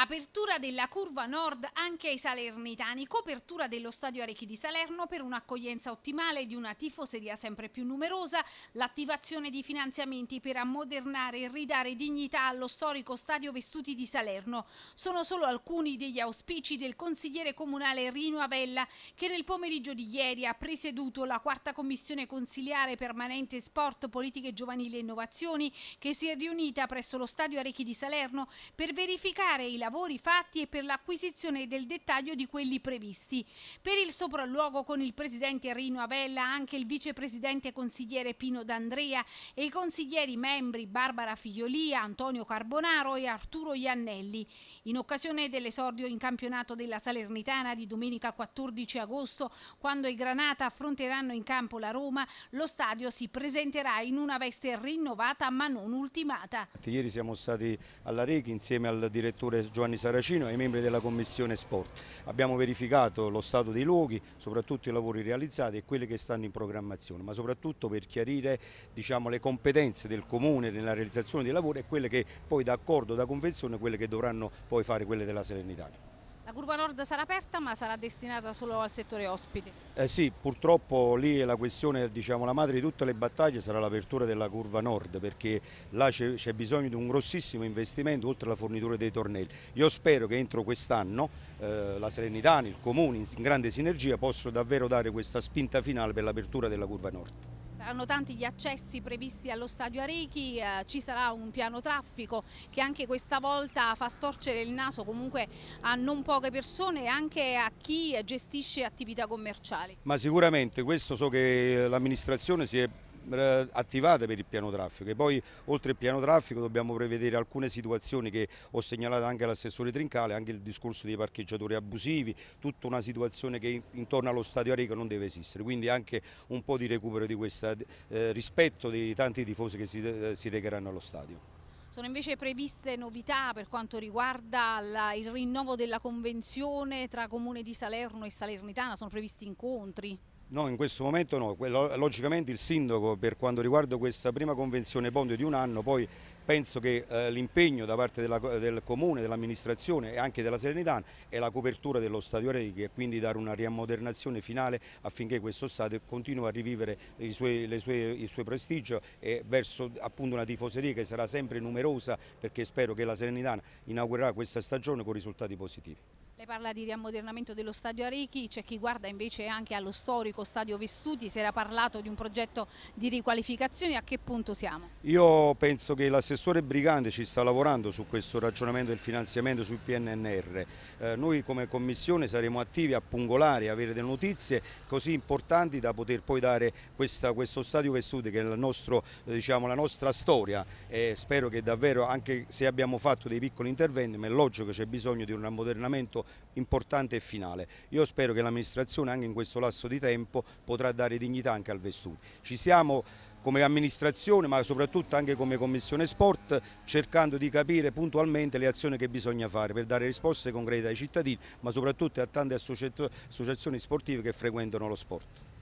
Apertura della curva nord anche ai salernitani, copertura dello stadio Arechi di Salerno per un'accoglienza ottimale di una tifoseria sempre più numerosa, l'attivazione di finanziamenti per ammodernare e ridare dignità allo storico stadio Vestuti di Salerno. Sono solo alcuni degli auspici del consigliere comunale Rino Avella che nel pomeriggio di ieri ha presieduto la quarta commissione consiliare permanente sport, politiche giovanili e innovazioni che si è riunita presso lo stadio Arechi di Salerno per verificare i lavori lavori fatti e per l'acquisizione del dettaglio di quelli previsti. Per il sopralluogo con il presidente Rino Avella, anche il vicepresidente consigliere Pino D'Andrea e i consiglieri membri Barbara Figliolia, Antonio Carbonaro e Arturo Iannelli. In occasione dell'esordio in campionato della Salernitana di domenica 14 agosto, quando i Granata affronteranno in campo la Roma, lo stadio si presenterà in una veste rinnovata ma non ultimata. Ieri siamo stati alla Rechi insieme al direttore Giovanni Saracino e ai membri della Commissione Sport. Abbiamo verificato lo stato dei luoghi, soprattutto i lavori realizzati e quelli che stanno in programmazione, ma soprattutto per chiarire diciamo, le competenze del Comune nella realizzazione dei lavori e quelle che poi d'accordo, da convenzione, quelle che dovranno poi fare quelle della Salernitana. La curva nord sarà aperta ma sarà destinata solo al settore ospiti? Eh sì, purtroppo lì la questione, diciamo, la madre di tutte le battaglie sarà l'apertura della curva nord perché là c'è bisogno di un grossissimo investimento oltre alla fornitura dei tornelli. Io spero che entro quest'anno eh, la Serenità, il Comune in grande sinergia possano davvero dare questa spinta finale per l'apertura della curva nord. Saranno tanti gli accessi previsti allo stadio Arechi, eh, ci sarà un piano traffico che anche questa volta fa storcere il naso comunque a non poche persone e anche a chi gestisce attività commerciali. Ma sicuramente questo so che l'amministrazione si è eh, attivate per il piano traffico e poi oltre il piano traffico dobbiamo prevedere alcune situazioni che ho segnalato anche all'assessore Trincale, anche il discorso dei parcheggiatori abusivi, tutta una situazione che intorno allo stadio Areca non deve esistere, quindi anche un po' di recupero di questo eh, rispetto dei tanti tifosi che si, eh, si recheranno allo stadio. Sono invece previste novità per quanto riguarda la, il rinnovo della convenzione tra Comune di Salerno e Salernitana, sono previsti incontri? No, in questo momento no. Logicamente il sindaco per quanto riguarda questa prima convenzione ponte di un anno, poi penso che eh, l'impegno da parte della, del comune, dell'amministrazione e anche della Serenità è la copertura dello stadio Arechi e quindi dare una riammodernazione finale affinché questo stadio continui a rivivere i suoi, sue, il suo prestigio e verso appunto una tifoseria che sarà sempre numerosa perché spero che la Serenità inaugurerà questa stagione con risultati positivi. Lei parla di riammodernamento dello stadio Arichi, c'è chi guarda invece anche allo storico stadio Vissuti, si era parlato di un progetto di riqualificazione, a che punto siamo? Io penso che l'assessore Brigante ci sta lavorando su questo ragionamento del finanziamento sul PNNR. Eh, noi come Commissione saremo attivi a pungolare, a avere delle notizie così importanti da poter poi dare questa, questo stadio Vissuti che è nostro, eh, diciamo, la nostra storia e spero che davvero anche se abbiamo fatto dei piccoli interventi ma è logico che c'è bisogno di un ammodernamento importante e finale. Io spero che l'amministrazione anche in questo lasso di tempo potrà dare dignità anche al Vestuti. Ci siamo come amministrazione ma soprattutto anche come commissione sport cercando di capire puntualmente le azioni che bisogna fare per dare risposte concrete ai cittadini ma soprattutto a tante associazioni sportive che frequentano lo sport.